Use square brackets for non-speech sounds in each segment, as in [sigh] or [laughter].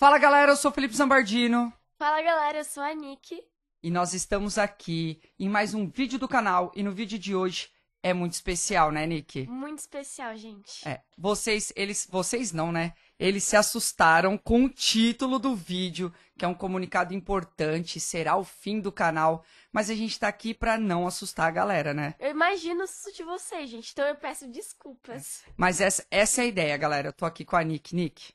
Fala galera, eu sou Felipe Zambardino. Fala galera, eu sou a Nick. E nós estamos aqui em mais um vídeo do canal e no vídeo de hoje é muito especial, né, Nick? Muito especial, gente. É. Vocês, eles, vocês não, né? Eles se assustaram com o título do vídeo, que é um comunicado importante, será o fim do canal, mas a gente tá aqui para não assustar a galera, né? Eu imagino isso de vocês, gente, então eu peço desculpas. É. Mas essa, essa é a ideia, galera. Eu tô aqui com a Nick, Nick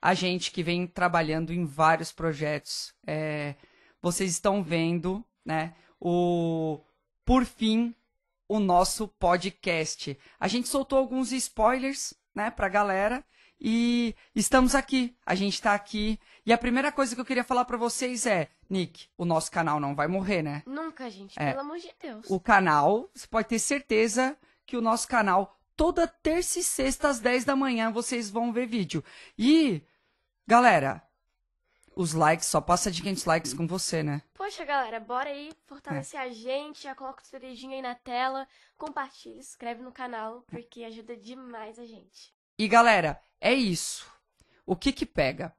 a gente que vem trabalhando em vários projetos. É, vocês estão vendo, né? O por fim o nosso podcast. A gente soltou alguns spoilers, né, para galera e estamos aqui. A gente está aqui e a primeira coisa que eu queria falar para vocês é, Nick, o nosso canal não vai morrer, né? Nunca, gente. É, pelo amor de Deus. O canal, você pode ter certeza que o nosso canal toda terça e sexta às 10 da manhã vocês vão ver vídeo. E Galera, os likes, só passa de 500 likes com você, né? Poxa, galera, bora aí fortalecer é. a gente, já coloca o seu dedinho aí na tela, compartilha, se inscreve no canal, porque ajuda demais a gente. E galera, é isso. O que que pega?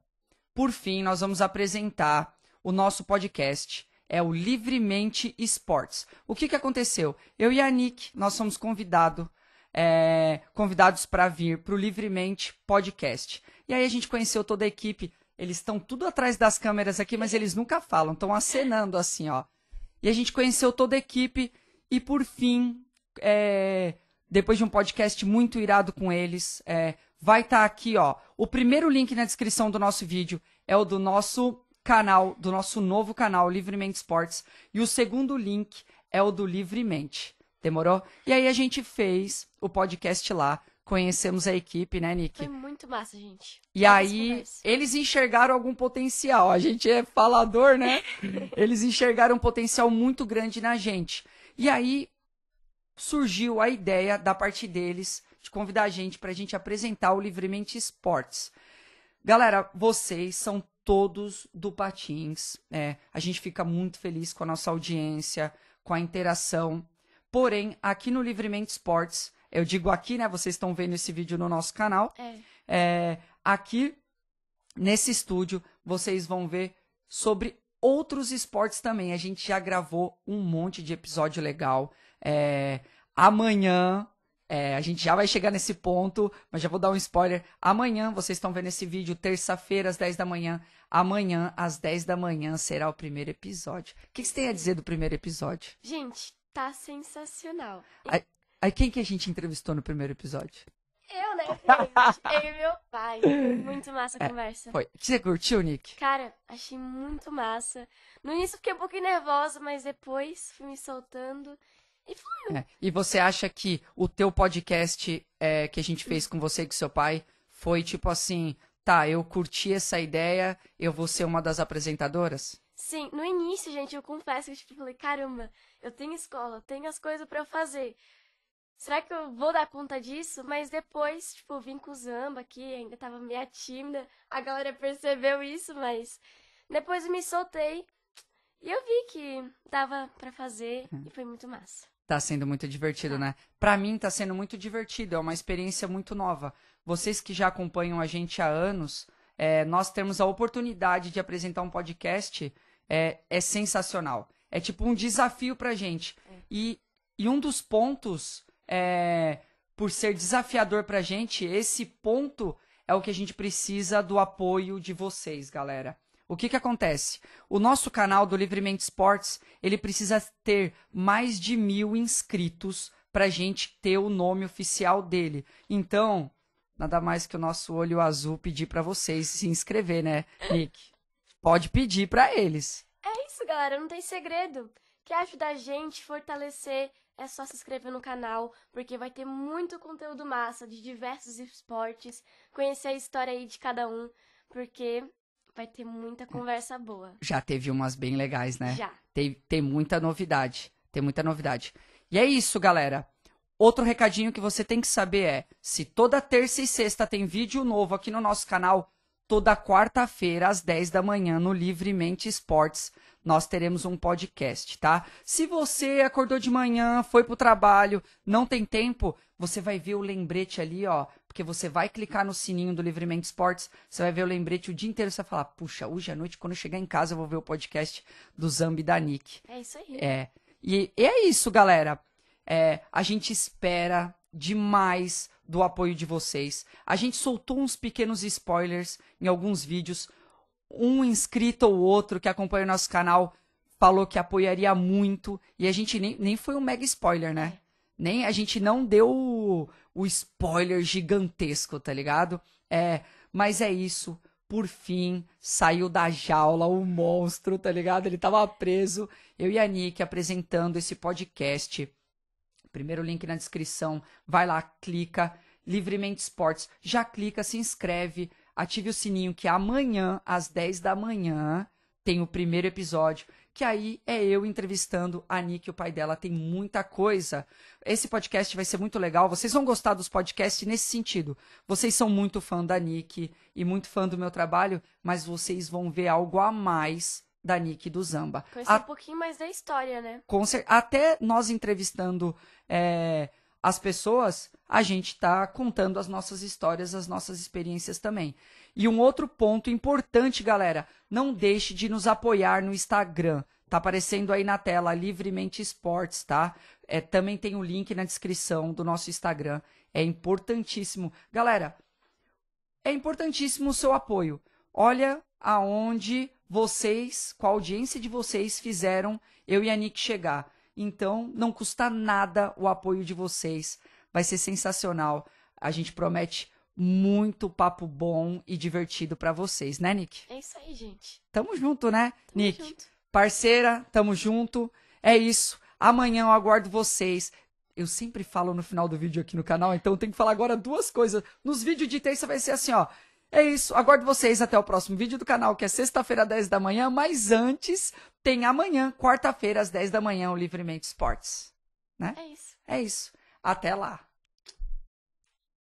Por fim, nós vamos apresentar o nosso podcast. É o Livremente Esportes. O que que aconteceu? Eu e a Nick, nós somos convidado, é, convidados para vir para o Livremente Podcast. E aí a gente conheceu toda a equipe. Eles estão tudo atrás das câmeras aqui, mas eles nunca falam, estão acenando assim, ó. E a gente conheceu toda a equipe. E por fim, é, depois de um podcast muito irado com eles, é, vai estar tá aqui, ó. O primeiro link na descrição do nosso vídeo é o do nosso canal, do nosso novo canal, Livremente Sports. E o segundo link é o do Livremente. Demorou? E aí a gente fez o podcast lá conhecemos a equipe, né, Nick? Foi muito massa, gente. E aí, eles enxergaram algum potencial. A gente é falador, né? [laughs] eles enxergaram um potencial muito grande na gente. E aí, surgiu a ideia da parte deles de convidar a gente para a gente apresentar o Livremente Esportes. Galera, vocês são todos do Patins. Né? A gente fica muito feliz com a nossa audiência, com a interação. Porém, aqui no Livremente Esportes, eu digo aqui, né? Vocês estão vendo esse vídeo no nosso canal. É. É, aqui, nesse estúdio, vocês vão ver sobre outros esportes também. A gente já gravou um monte de episódio legal. É, amanhã, é, a gente já vai chegar nesse ponto, mas já vou dar um spoiler. Amanhã, vocês estão vendo esse vídeo, terça-feira, às 10 da manhã. Amanhã, às 10 da manhã, será o primeiro episódio. O que, que você tem a dizer do primeiro episódio? Gente, tá sensacional. A, Aí quem que a gente entrevistou no primeiro episódio? Eu, né? [laughs] Eu, eu e meu pai. Muito massa a é, conversa. Foi. Você curtiu, Nick? Cara, achei muito massa. No início fiquei um pouquinho nervosa, mas depois fui me soltando e fui. É. E você acha que o teu podcast é, que a gente fez com você e com seu pai foi tipo assim, tá, eu curti essa ideia, eu vou ser uma das apresentadoras? Sim, no início, gente, eu confesso que tipo, falei, caramba, eu tenho escola, eu tenho as coisas para eu fazer será que eu vou dar conta disso? Mas depois, tipo, vim com o Zamba aqui, ainda tava meio tímida, a galera percebeu isso, mas depois eu me soltei e eu vi que dava para fazer uhum. e foi muito massa. Tá sendo muito divertido, tá. né? Pra mim tá sendo muito divertido, é uma experiência muito nova. Vocês que já acompanham a gente há anos, é, nós temos a oportunidade de apresentar um podcast, é, é sensacional. É tipo um desafio pra gente. É. E, e um dos pontos é, por ser desafiador pra gente, esse ponto é o que a gente precisa do apoio de vocês, galera. O que que acontece? O nosso canal do Livremente Esportes, ele precisa ter mais de mil inscritos pra gente ter o nome oficial dele. Então, nada mais que o nosso olho azul pedir para vocês se inscrever, né, Nick? Pode pedir para eles. É isso, galera, não tem segredo. Quer ajudar a gente, fortalecer é só se inscrever no canal, porque vai ter muito conteúdo massa de diversos esportes, conhecer a história aí de cada um, porque vai ter muita conversa boa. Já teve umas bem legais, né? Já. Tem, tem muita novidade. Tem muita novidade. E é isso, galera. Outro recadinho que você tem que saber é: se toda terça e sexta tem vídeo novo aqui no nosso canal, toda quarta-feira, às 10 da manhã, no Livremente Esportes. Nós teremos um podcast, tá? Se você acordou de manhã, foi pro trabalho, não tem tempo, você vai ver o lembrete ali, ó. Porque você vai clicar no sininho do Livremente Esportes, você vai ver o lembrete o dia inteiro, você vai falar, puxa, hoje à noite, quando eu chegar em casa, eu vou ver o podcast do Zambi da Nick. É isso aí. É. E, e é isso, galera. É, a gente espera demais do apoio de vocês. A gente soltou uns pequenos spoilers em alguns vídeos. Um inscrito ou outro que acompanha o nosso canal falou que apoiaria muito. E a gente nem, nem foi um mega spoiler, né? É. Nem a gente não deu o, o spoiler gigantesco, tá ligado? É, mas é isso por fim, saiu da jaula o monstro, tá ligado? Ele tava preso. Eu e a Nick apresentando esse podcast. Primeiro link na descrição, vai lá, clica, Livremente Esportes, já clica, se inscreve, ative o sininho que amanhã, às 10 da manhã, tem o primeiro episódio, que aí é eu entrevistando a Nick, o pai dela, tem muita coisa. Esse podcast vai ser muito legal, vocês vão gostar dos podcasts nesse sentido. Vocês são muito fã da Nick e muito fã do meu trabalho, mas vocês vão ver algo a mais da Nick do Zamba. Conhecer um pouquinho mais da história, né? Até nós entrevistando é, as pessoas, a gente está contando as nossas histórias, as nossas experiências também. E um outro ponto importante, galera, não deixe de nos apoiar no Instagram. Tá aparecendo aí na tela, Livremente Esportes, tá? É, também tem o link na descrição do nosso Instagram. É importantíssimo. Galera, é importantíssimo o seu apoio. Olha aonde vocês, com a audiência de vocês, fizeram eu e a Nick chegar. Então, não custa nada o apoio de vocês. Vai ser sensacional. A gente promete muito papo bom e divertido para vocês, né, Nick? É isso aí, gente. Tamo junto, né, tamo Nick? Junto. Parceira, tamo junto. É isso. Amanhã eu aguardo vocês. Eu sempre falo no final do vídeo aqui no canal, então eu tenho que falar agora duas coisas. Nos vídeos de terça vai ser assim, ó. É isso. Aguardo vocês até o próximo vídeo do canal, que é sexta-feira, 10 da manhã. Mas antes, tem amanhã, quarta-feira, às 10 da manhã, o Livremente Esportes. Né? É isso. É isso. Até lá.